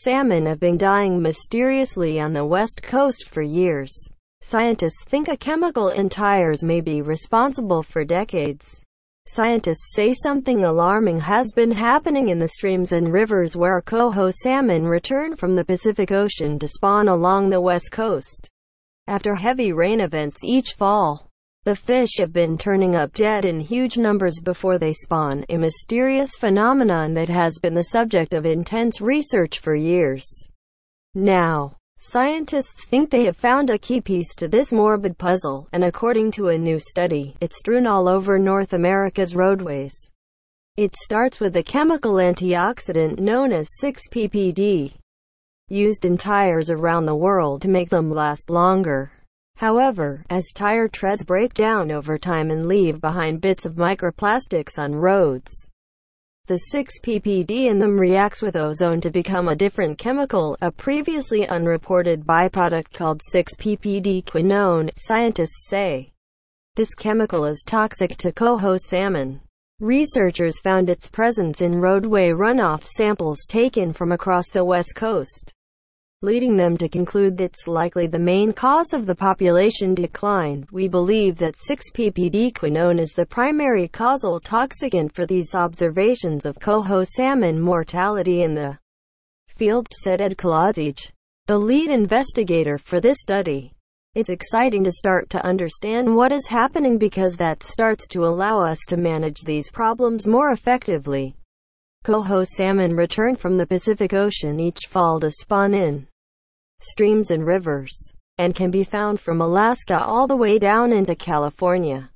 Salmon have been dying mysteriously on the west coast for years. Scientists think a chemical in tires may be responsible for decades. Scientists say something alarming has been happening in the streams and rivers where coho salmon return from the Pacific Ocean to spawn along the west coast after heavy rain events each fall. The fish have been turning up dead in huge numbers before they spawn, a mysterious phenomenon that has been the subject of intense research for years. Now, scientists think they have found a key piece to this morbid puzzle, and according to a new study, it's strewn all over North America's roadways. It starts with a chemical antioxidant known as 6-PPD, used in tires around the world to make them last longer. However, as tire treads break down over time and leave behind bits of microplastics on roads, the 6-PPD in them reacts with ozone to become a different chemical, a previously unreported byproduct called 6-PPD quinone, scientists say. This chemical is toxic to coho salmon. Researchers found its presence in roadway runoff samples taken from across the West Coast leading them to conclude it's likely the main cause of the population decline. We believe that 6-PPD quinone is the primary causal toxicant for these observations of coho salmon mortality in the field, said Ed Kalazic, the lead investigator for this study. It's exciting to start to understand what is happening because that starts to allow us to manage these problems more effectively. Coho salmon return from the Pacific Ocean each fall to spawn in streams and rivers, and can be found from Alaska all the way down into California.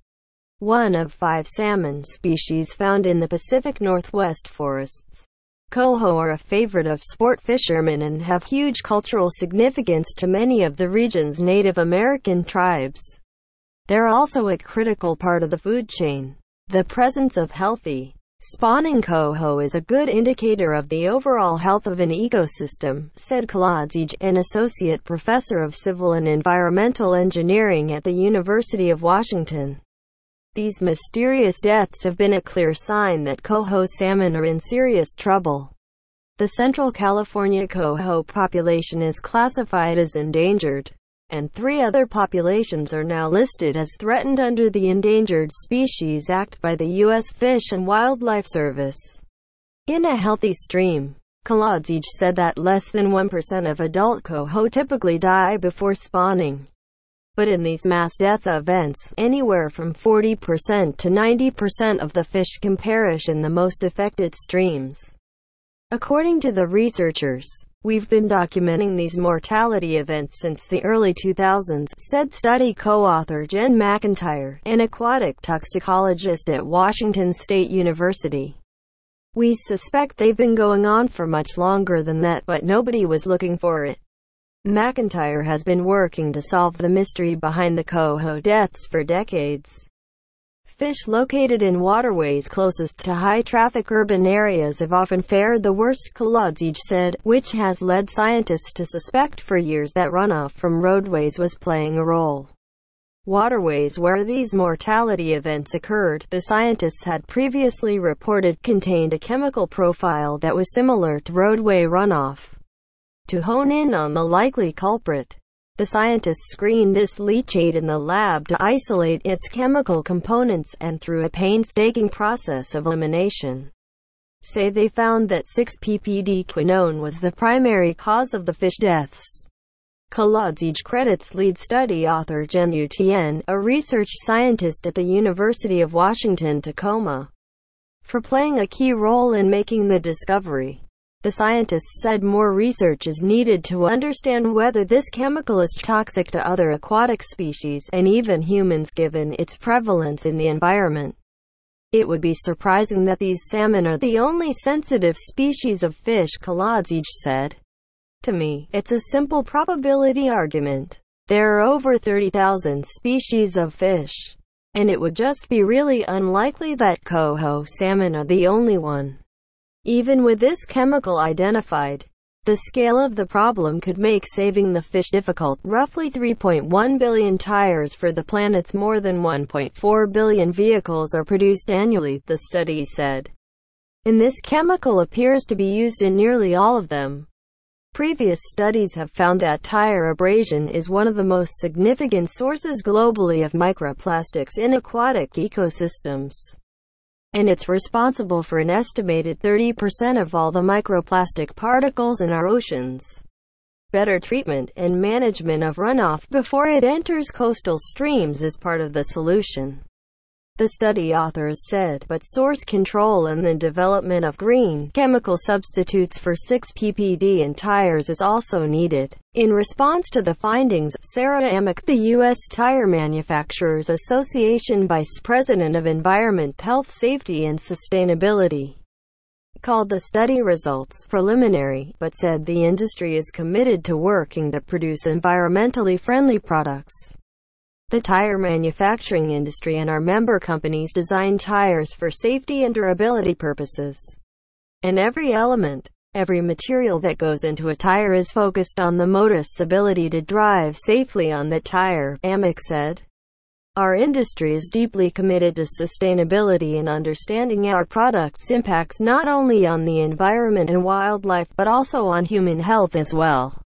One of five salmon species found in the Pacific Northwest forests. Coho are a favorite of sport fishermen and have huge cultural significance to many of the region's Native American tribes. They're also a critical part of the food chain. The presence of healthy, Spawning coho is a good indicator of the overall health of an ecosystem, said Kaladzij, an associate professor of civil and environmental engineering at the University of Washington. These mysterious deaths have been a clear sign that coho salmon are in serious trouble. The Central California coho population is classified as endangered and three other populations are now listed as threatened under the Endangered Species Act by the U.S. Fish and Wildlife Service. In a healthy stream, Kaladzic said that less than 1% of adult coho typically die before spawning. But in these mass death events, anywhere from 40% to 90% of the fish can perish in the most affected streams. According to the researchers, We've been documenting these mortality events since the early 2000s, said study co-author Jen McIntyre, an aquatic toxicologist at Washington State University. We suspect they've been going on for much longer than that, but nobody was looking for it. McIntyre has been working to solve the mystery behind the coho deaths for decades. Fish located in waterways closest to high-traffic urban areas have often fared the worst, Kaludzij said, which has led scientists to suspect for years that runoff from roadways was playing a role. Waterways where these mortality events occurred, the scientists had previously reported contained a chemical profile that was similar to roadway runoff. To hone in on the likely culprit, the scientists screen this leachate in the lab to isolate its chemical components and through a painstaking process of elimination. Say they found that 6-PPD quinone was the primary cause of the fish deaths. Kaladzij credits lead study author Jen Utien, a research scientist at the University of Washington Tacoma, for playing a key role in making the discovery. The scientists said more research is needed to understand whether this chemical is toxic to other aquatic species and even humans given its prevalence in the environment. It would be surprising that these salmon are the only sensitive species of fish Kaladzij said. To me, it's a simple probability argument. There are over 30,000 species of fish, and it would just be really unlikely that coho salmon are the only one. Even with this chemical identified, the scale of the problem could make saving the fish difficult. Roughly 3.1 billion tires for the planet's more than 1.4 billion vehicles are produced annually, the study said. And this chemical appears to be used in nearly all of them. Previous studies have found that tire abrasion is one of the most significant sources globally of microplastics in aquatic ecosystems and it's responsible for an estimated 30% of all the microplastic particles in our oceans. Better treatment and management of runoff before it enters coastal streams is part of the solution the study authors said, but source control and the development of green chemical substitutes for 6-PPD in tires is also needed. In response to the findings, Sarah Amick, the U.S. Tire Manufacturers Association Vice President of Environment, Health, Safety and Sustainability, called the study results preliminary, but said the industry is committed to working to produce environmentally friendly products. The tire manufacturing industry and our member companies design tires for safety and durability purposes. And every element, every material that goes into a tire is focused on the motorist's ability to drive safely on the tire, Amick said. Our industry is deeply committed to sustainability and understanding our products' impacts not only on the environment and wildlife but also on human health as well.